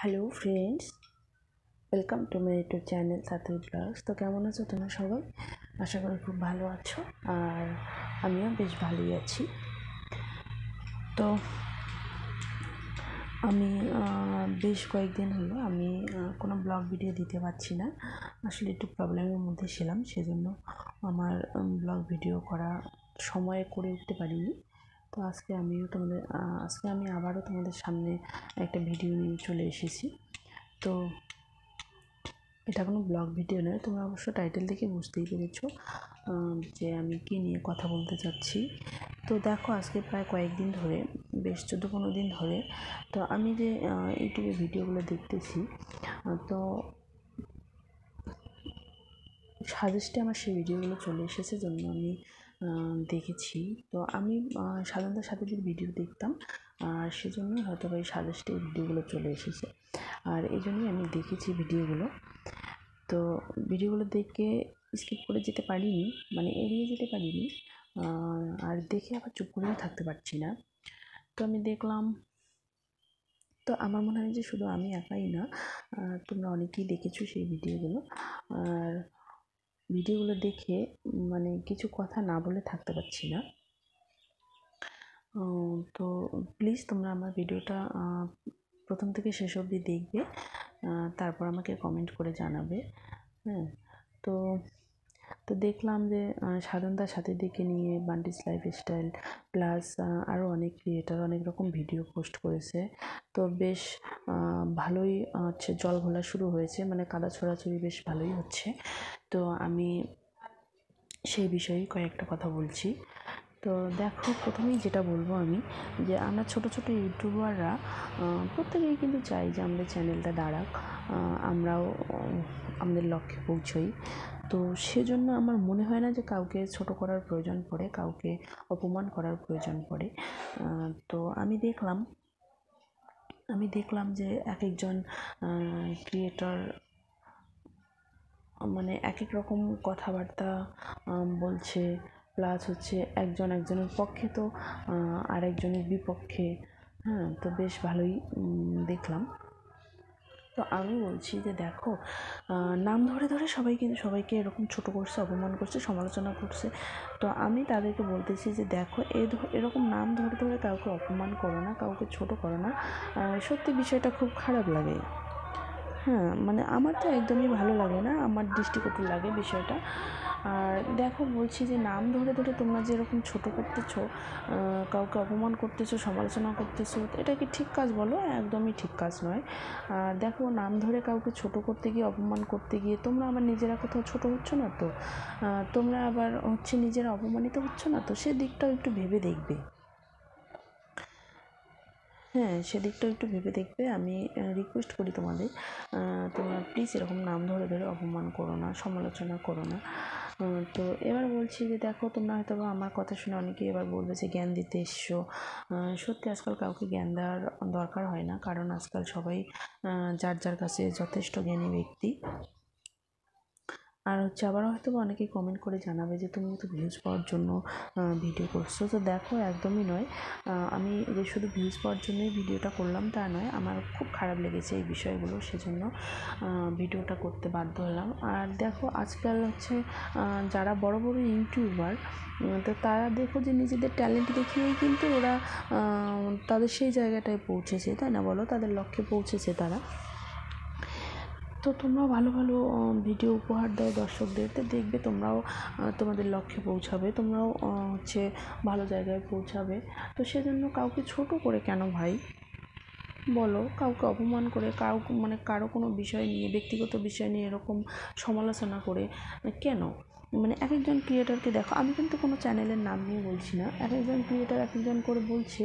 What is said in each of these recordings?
hello friends welcome to my YouTube channel Sathi blogs তো কেমন আছো তোমরা সবাই আশা করি খুব ভালো আছো আর আমিও বেশ ভালোই আছি তো আমি বেশ কয়েকদিন হলো আমি কোনো ব্লগ ভিডিও দিতে পারছি না আসলে একটু প্রবলেমের মধ্যে ছিলাম সেজন্য আমার ব্লগ ভিডিও করা সময়ে করে উঠতে পারিনি তো আজকে আমিও তোমাদের আজকে আমি আবারও তোমাদের সামনে একটা ভিডিও নিয়ে চলে এসেছি তো এটা কোনো ব্লগ ভিডিও নয় তোমরা অবশ্য টাইটেল দেখে বুঝতেই পেরেছ যে আমি কী নিয়ে কথা বলতে চাচ্ছি তো দেখো আজকে প্রায় কয়েকদিন ধরে বেশ চোদ্দো পনেরো দিন ধরে তো আমি যে ইউটিউবে ভিডিওগুলো দেখতেছি তো সাজেস্টে আমার সেই ভিডিওগুলো চলে এসেছে জন্য আমি দেখেছি তো আমি সাধারণত সাদাদির ভিডিও দেখতাম আর সেজন্য হয়তো ভাই সাজেস্টে ভিডিওগুলো চলে এসেছে আর এই জন্যই আমি দেখেছি ভিডিওগুলো তো ভিডিওগুলো দেখে স্কিপ করে যেতে পারিনি মানে এড়িয়ে যেতে পারিনি আর দেখে আবার চুপ করেও থাকতে পারছি না তো আমি দেখলাম তো আমার মনে হয় যে শুধু আমি একাই না তোমরা অনেকেই দেখেছো সেই ভিডিওগুলো আর ভিডিওগুলো দেখে মানে কিছু কথা না বলে থাকতে পারছি না তো প্লিজ তোমরা আমার ভিডিওটা প্রথম থেকে শেষ অবধি দেখবে তারপর আমাকে কমেন্ট করে জানাবে হ্যাঁ তো তো দেখলাম যে সাধনদার সাথে দিকে নিয়ে বান্ডিস লাইফ স্টাইল প্লাস আরও অনেক ক্রিয়েটার অনেক রকম ভিডিও পোস্ট করেছে তো বেশ ভালোই হচ্ছে জল ঘোলা শুরু হয়েছে মানে কাদা ছড়াছড়ি বেশ ভালোই হচ্ছে তো আমি সেই বিষয়ে কয়েকটা কথা বলছি তো দেখো প্রথমেই যেটা বলবো আমি যে আমরা ছোট ছোট ইউটিউবাররা প্রত্যেকেই কিন্তু চাই যে আমাদের চ্যানেলটা দাঁড়াক আমরাও আমাদের লক্ষ্যে পৌঁছই তো সেজন্য আমার মনে হয় না যে কাউকে ছোট করার প্রয়োজন পড়ে কাউকে অপমান করার প্রয়োজন পড়ে তো আমি দেখলাম আমি দেখলাম যে এক একজন ক্রিয়েটর মানে এক এক রকম কথাবার্তা বলছে প্লাস হচ্ছে একজন একজনের পক্ষে তো আরেকজনের বিপক্ষে হ্যাঁ তো বেশ ভালোই দেখলাম তো আমি বলছি যে দেখো নাম ধরে ধরে সবাই কিন্তু সবাইকে এরকম ছোট করছে অপমান করছে সমালোচনা করছে তো আমি তাদেরকে বলতেছি যে দেখো এ এরকম নাম ধরে ধরে কাউকে অপমান করো না কাউকে ছোট করো না সত্যি বিষয়টা খুব খারাপ লাগে হ্যাঁ মানে আমার তো একদমই ভালো লাগে না আমার দৃষ্টিকটু লাগে বিষয়টা আর দেখো বলছি যে নাম ধরে ধরে তোমরা যেরকম ছোট করতেছো কাউকে অপমান করতেছো সমালোচনা করতেছো এটা কি ঠিক কাজ বলো একদমই ঠিক কাজ নয় আর দেখো নাম ধরে কাউকে ছোট করতে গিয়ে অপমান করতে গিয়ে তোমরা আবার নিজেরা কোথাও ছোট হচ্ছ না তো তোমরা আবার হচ্ছে নিজেরা অপমানিত হচ্ছ না তো সে দিকটাও একটু ভেবে দেখবে হ্যাঁ সেদিকটাও একটু ভেবে দেখবে আমি রিকোয়েস্ট করি তোমাদের তোমরা প্লিজ এরকম নাম ধরে ধরে অপমান করো না সমালোচনা করো না তো এবার বলছি যে দেখো তোমরা হয়তো আমার কথা শুনে অনেকে এবার বলবে যে জ্ঞান দিতে এসছো সত্যি আজকাল কাউকে জ্ঞান দেওয়ার দরকার হয় না কারণ আজকাল সবাই যার যার কাছে যথেষ্ট জ্ঞানী ব্যক্তি আর হচ্ছে আবারও হয়তো বা অনেকেই কমেন্ট করে জানাবে যে তুমি তো ভিউজ পাওয়ার জন্য ভিডিও করছো তো দেখো একদমই নয় আমি যে শুধু ভিউজ পাওয়ার জন্যই ভিডিওটা করলাম তা নয় আমার খুব খারাপ লেগেছে এই বিষয়গুলো সেজন্য ভিডিওটা করতে বাধ্য হলাম আর দেখো আজকাল হচ্ছে যারা বড় বড় ইউটিউবার তো তারা দেখো যে নিজেদের ট্যালেন্ট দেখিয়েই কিন্তু ওরা তাদের সেই জায়গাটায় পৌঁছেছে তাই না বলো তাদের লক্ষ্যে পৌঁছেছে তারা তো তোমরা ভালো ভালো ভিডিও উপহার দাও দর্শকদের তো দেখবে তোমরাও তোমাদের লক্ষ্যে পৌঁছাবে তোমরাও হচ্ছে ভালো জায়গায় পৌঁছাবে তো সেজন্য কাউকে ছোট করে কেন ভাই বলো কাউকে অপমান করে কাউ মানে কারো কোনো বিষয় নিয়ে ব্যক্তিগত বিষয় নিয়ে এরকম সমালোচনা করে মানে কেন মানে এক একজন ক্রিয়েটারকে দেখো আমি কিন্তু কোনো চ্যানেলের নাম নিয়ে বলছি না এক একজন ক্রিয়েটার এক একজন করে বলছে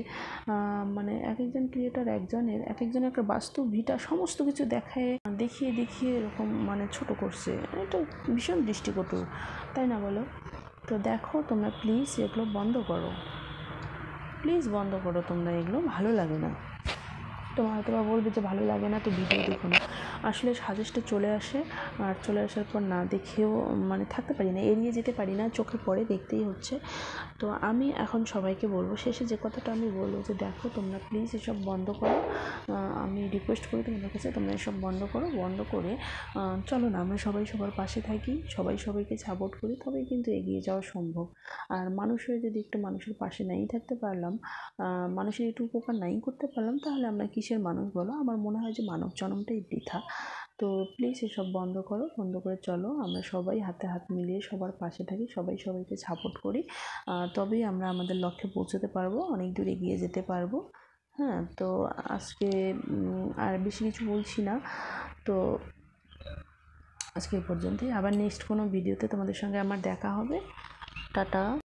মানে এক একজন ক্রিয়েটার একজনের এক একজনের একটা বাস্তব ভিটা সমস্ত কিছু দেখায় দেখিয়ে দেখিয়ে এরকম মানে ছোট করছে এটা ভীষণ দৃষ্টিকটু তাই না বলো তো দেখো তোমরা প্লিজ এগুলো বন্ধ করো প্লিজ বন্ধ করো তোমরা এগুলো ভালো লাগে না তোমার হয়তো বা বলবে যে ভালো লাগে না তো ভিডিও দেখো না আসলে সাজেস্টে চলে আসে আর চলে আসার পর না দেখেও মানে থাকতে পারি না এড়িয়ে যেতে পারি না চোখে পড়ে দেখতেই হচ্ছে তো আমি এখন সবাইকে বলবো শেষে যে কথাটা আমি বলবো যে দেখো তোমরা প্লিজ এসব বন্ধ করো আমি রিকোয়েস্ট করি তোমাদের কাছে তোমরা এসব বন্ধ করো বন্ধ করে চলো না আমরা সবাই সবার পাশে থাকি সবাই সবাইকে সাপোর্ট করি তবেই কিন্তু এগিয়ে যাওয়া সম্ভব আর মানুষের যদি একটু মানুষের পাশে নাই থাকতে পারলাম মানুষের একটু উপকার নাই করতে পারলাম তাহলে আমরা কি কিসের মানুষ বলো আমার মনে হয় যে মানব জন্মটাই বৃথা তো প্লিজ এসব বন্ধ করো বন্ধ করে চলো আমরা সবাই হাতে হাত মিলিয়ে সবার পাশে থাকি সবাই সবাইকে সাপোর্ট করি তবেই আমরা আমাদের লক্ষ্যে পৌঁছতে পারবো অনেক দূর এগিয়ে যেতে পারবো হ্যাঁ তো আজকে আর বেশি কিছু বলছি না তো আজকে এই পর্যন্তই আবার নেক্সট কোনো ভিডিওতে তোমাদের সঙ্গে আমার দেখা হবে টাটা